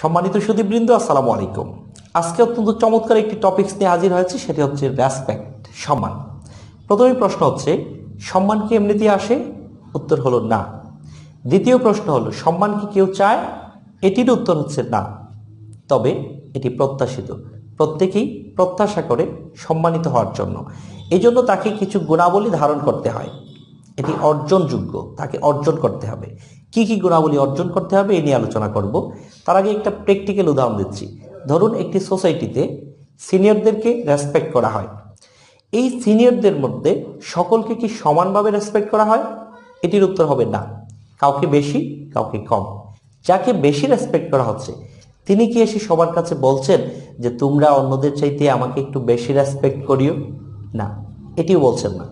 সম্মানিত সুদীপবৃন্দ আসসালামু আলাইকুম আজকে অত্যন্ত চমৎকার একটি টপিকস নিয়ে হাজির হয়েছে সেটি হচ্ছে রেসপেক্ট সম্মান প্রথমেই প্রশ্ন হচ্ছে সম্মান কি এমনিতে আসে উত্তর হলো না দ্বিতীয় প্রশ্ন হলো সম্মান কি কেউ চায় এটির উত্তর হচ্ছে না তবে এটি প্রত্যাশিত প্রত্যেকেই প্রত্যাশা করে সম্মানিত হওয়ার জন্য এজন্য তাকে কিছু গুণাবলী ধারণ করতে হয় এটি অর্জনযোগ্য তাকে অর্জন করতে হবে কি কি গুণাবলী অর্জন করতে হবে এ নিয়ে আলোচনা করব তার আগে একটা প্র্যাকটিক্যাল উদাহরণ দিচ্ছি ধরুন একটি সোসাইটিতে সিনিয়রদেরকে রেসপেক্ট করা হয় এই সিনিয়রদের মধ্যে সকলকে কি সমানভাবে রেসপেক্ট করা হয় এটির উত্তর হবে না কাউকে বেশি কাউকে কম যাকে বেশি রেসপেক্ট করা হচ্ছে তিনি কি এসে সবার কাছে বলছেন যে তোমরা অন্যদের চাইতে আমাকে একটু বেশি রেসপেক্ট করিও না এটিও বলছেন না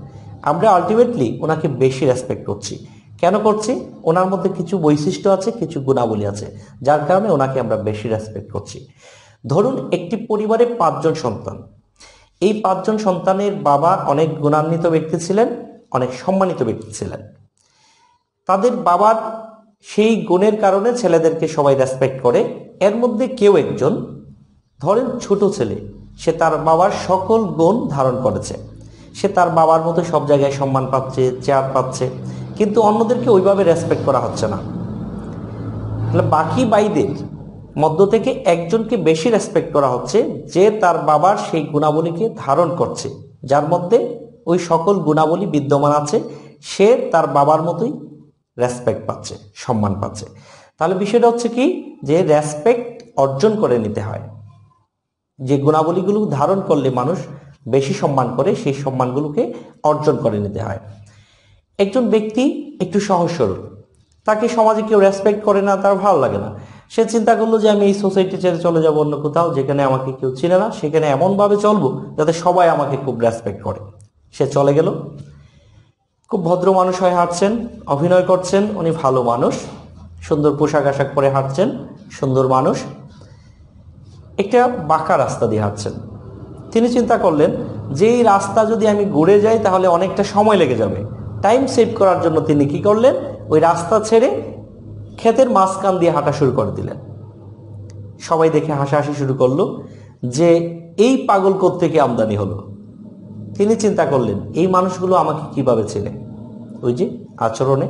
আমরা আলটিমেটলি ওনাকে বেশি রেসপেক্ট করছি কেন করছি ওনার মধ্যে কিছু বৈশিষ্ট্য আছে কিছু গুণাবলী আছে যার কারণে ওনাকে আমরা বেশি রেসপেক্ট করছি ধরুন একটি পরিবারে পাঁচজন সন্তান এই পাঁচজন সন্তানের বাবা অনেক গুণান্বিত ব্যক্তি ছিলেন অনেক সম্মানিত ব্যক্তি ছিলেন তাদের বাবার সেই গুণের কারণে ছেলেদেরকে সবাই রেসপেক্ট করে এর মধ্যে কেউ একজন ধরেন ছোট ছেলে সে তার বাবার সকল গুণ ধারণ করেছে সে তার বাবার মতো সব জায়গায় সম্মান পাচ্ছে চেয়ার পাচ্ছে কিন্তু অন্যদেরকে ওইভাবে রেসপেক্ট করা হচ্ছে না তাহলে বাকি বাইদের মধ্য থেকে একজনকে বেশি রেসপেক্ট করা হচ্ছে যে তার বাবার সেই গুণাবলীকে ধারণ করছে যার মধ্যে ওই সকল গুণাবলী বিদ্যমান আছে সে তার বাবার মতোই রেসপেক্ট পাচ্ছে সম্মান পাচ্ছে তাহলে বিষয়টা হচ্ছে কি যে রেসপেক্ট অর্জন করে নিতে হয় যে গুণাবলীগুলো ধারণ করলে মানুষ বেশি সম্মান করে সেই সম্মানগুলোকে অর্জন করে নিতে হয় একজন ব্যক্তি একটু সহজ সরল তাকে সমাজে কেউ রেসপেক্ট করে না তার ভালো লাগে না সে চিন্তা করলো যে আমি এই সোসাইটি ছেড়ে চলে যাবো অন্য কোথাও যেখানে আমাকে কেউ চিনে না সেখানে এমনভাবে চলবো যাতে সবাই আমাকে খুব রেসপেক্ট করে সে চলে গেল খুব ভদ্র মানুষ হয়ে হাঁটছেন অভিনয় করছেন উনি ভালো মানুষ সুন্দর পোশাক আশাক পরে হাঁটছেন সুন্দর মানুষ একটা বাঁকা রাস্তা দিয়ে হাঁটছেন তিনি চিন্তা করলেন যে এই রাস্তা যদি আমি ঘুরে যাই তাহলে অনেকটা সময় লেগে যাবে টাইম সেভ করার জন্য তিনি কি করলেন ওই রাস্তা ছেড়ে ক্ষেতের মাঝখান দিয়ে হাঁটা শুরু করে দিলেন সবাই দেখে হাসাহাসি শুরু করলো যে এই পাগল থেকে আমদানি হলো তিনি চিন্তা করলেন এই মানুষগুলো আমাকে কিভাবে চেনে ওই যে আচরণে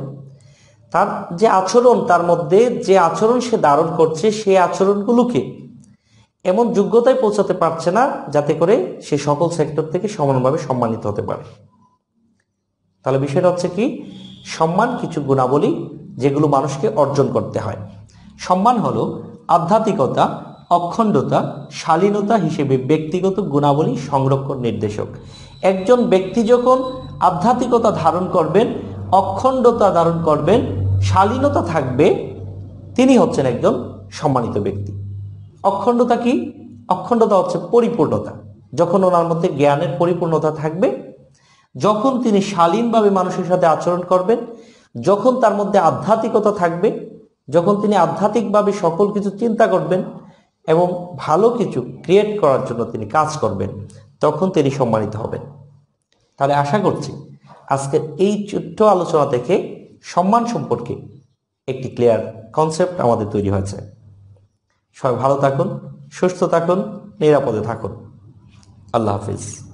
তার যে আচরণ তার মধ্যে যে আচরণ সে ধারণ করছে সেই আচরণগুলোকে এমন যোগ্যতায় পৌঁছাতে পারছে না যাতে করে সে সকল সেক্টর থেকে সমানভাবে সম্মানিত হতে পারে তাহলে বিষয়টা হচ্ছে কি সম্মান কিছু গুণাবলী যেগুলো মানুষকে অর্জন করতে হয় সম্মান হলো আধ্যাত্মিকতা অখণ্ডতা শালীনতা হিসেবে ব্যক্তিগত গুণাবলী সংরক্ষণ নির্দেশক একজন ব্যক্তি যখন আধ্যাত্মিকতা ধারণ করবেন অখণ্ডতা ধারণ করবেন শালীনতা থাকবে তিনি হচ্ছেন একজন সম্মানিত ব্যক্তি অখণ্ডতা কি অখণ্ডতা হচ্ছে পরিপূর্ণতা যখন ওনার মধ্যে জ্ঞানের পরিপূর্ণতা থাকবে যখন তিনি শালীনভাবে মানুষের সাথে আচরণ করবেন যখন তার মধ্যে আধ্যাত্মিকতা থাকবে যখন তিনি আধ্যাত্মিকভাবে সকল কিছু চিন্তা করবেন এবং ভালো কিছু ক্রিয়েট করার জন্য তিনি কাজ করবেন তখন তিনি সম্মানিত হবেন তাহলে আশা করছি আজকের এই ছোট্ট আলোচনা থেকে সম্মান সম্পর্কে একটি ক্লিয়ার কনসেপ্ট আমাদের তৈরি হয়েছে সবাই ভালো থাকুন সুস্থ থাকুন নিরাপদে থাকুন আল্লাহ হাফিজ